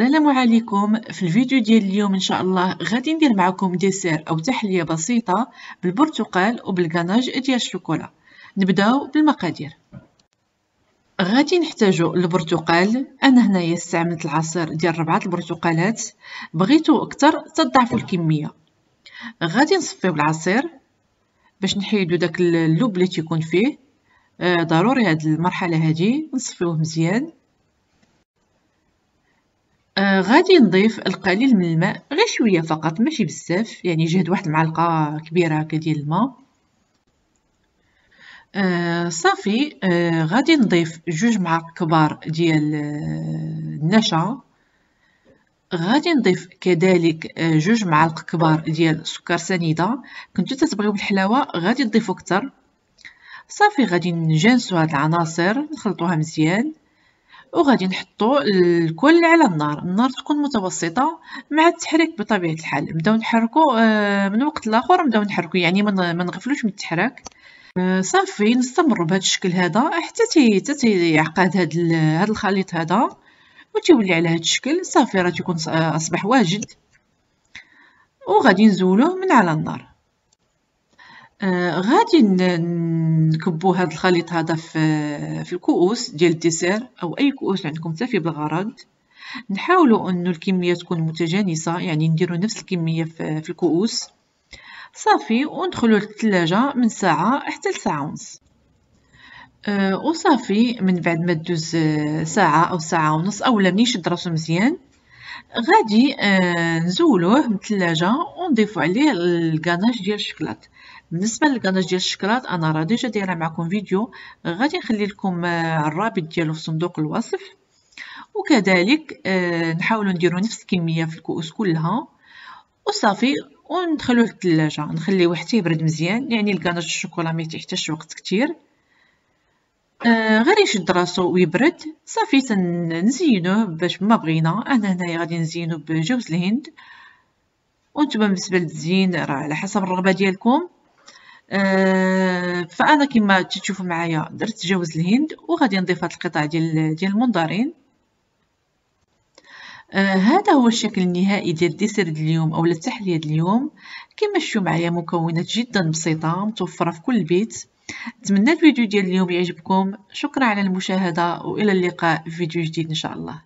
السلام عليكم في الفيديو ديال اليوم ان شاء الله غادي ندير معكم ديسير او تحليه بسيطه بالبرتقال وبالكاناج ديال الشوكولا نبداو بالمقادير غادي نحتاجو البرتقال انا هنايا استعملت العصير ديال ربعه البرتقالات بغيتو اكثر تضاعفوا الكميه غادي نصفيو العصير باش نحيدو داك اللب اللي تيكون فيه آه، ضروري هاد المرحله هادي نصفيوه مزيان آه غادي نضيف القليل من الماء غير شويه فقط ماشي بزاف يعني جهد واحد المعلقه كبيره هكا ديال الماء آه، صافي آه، غادي نضيف جوج معالق كبار ديال آه، النشا غادي نضيف كذلك جوج معالق كبار ديال سكر سنيده كنتو تتبغيو بالحلاوه غادي تضيفوا اكثر صافي غادي نجانسو هاد العناصر نخلطوها مزيان وغادي نحطو الكل على النار النار تكون متوسطه مع التحريك بطبيعه الحال نبداو نحركو آه، من وقت لاخر نبداو نحركو يعني ما نغفلوش من التحرك آه، صافي نستمر بهذا الشكل هذا حتى تيعقد هذا هذا الخليط هذا وتيولي على هذا الشكل صافي راه تيكون آه، اصبح واجد وغادي نزولوه من على النار آه، غادي نكبو هاد الخليط هذا في في الكؤوس ديال الديسير او اي كؤوس عندكم حتى في بالغرض نحاولوا انه الكميه تكون متجانسه يعني نديروا نفس الكميه في, في الكؤوس صافي وندخلوا للثلاجه من ساعه حتى لساعه ونص أه وصافي من بعد ما دوز آه، ساعه او ساعه ونص اولا ملي يشد راسو مزيان غادي آه، نزولوه بالثلاجة ونضيفو عليه الكناش ديال الشكلاط بالنسبة للكناش ديال الشكلاط أنا راه ديجا دايرة معكم فيديو غادي نخلي لكم آه، الرابط ديالو في صندوق الوصف وكذلك آه، نحاولو نديرو نفس الكمية في الكؤوس كلها وصافي وندخلوه للثلاجة نخليوه حتى يبرد مزيان يعني الكناش الشوكولا ما وقت كتير آه، غير يشد راسو ويبرد صافي تنزينوه باش ما بغينا انا هنايا غادي نزينو بجوز الهند وانتم بالنسبه للتزيين راه على حسب الرغبه ديالكم آه، فانا كما تشوفوا معايا درت جوز الهند وغادي نضيف هاد القطع ديال ديال المندرين آه هذا هو الشكل النهائي ديال الديسير ديال اليوم اولا التحليه ديال اليوم كما شفتوا معايا مكونات جدا بسيطه متوفره في كل بيت نتمنى الفيديو ديال اليوم يعجبكم شكرا على المشاهدة والى اللقاء في فيديو جديد ان شاء الله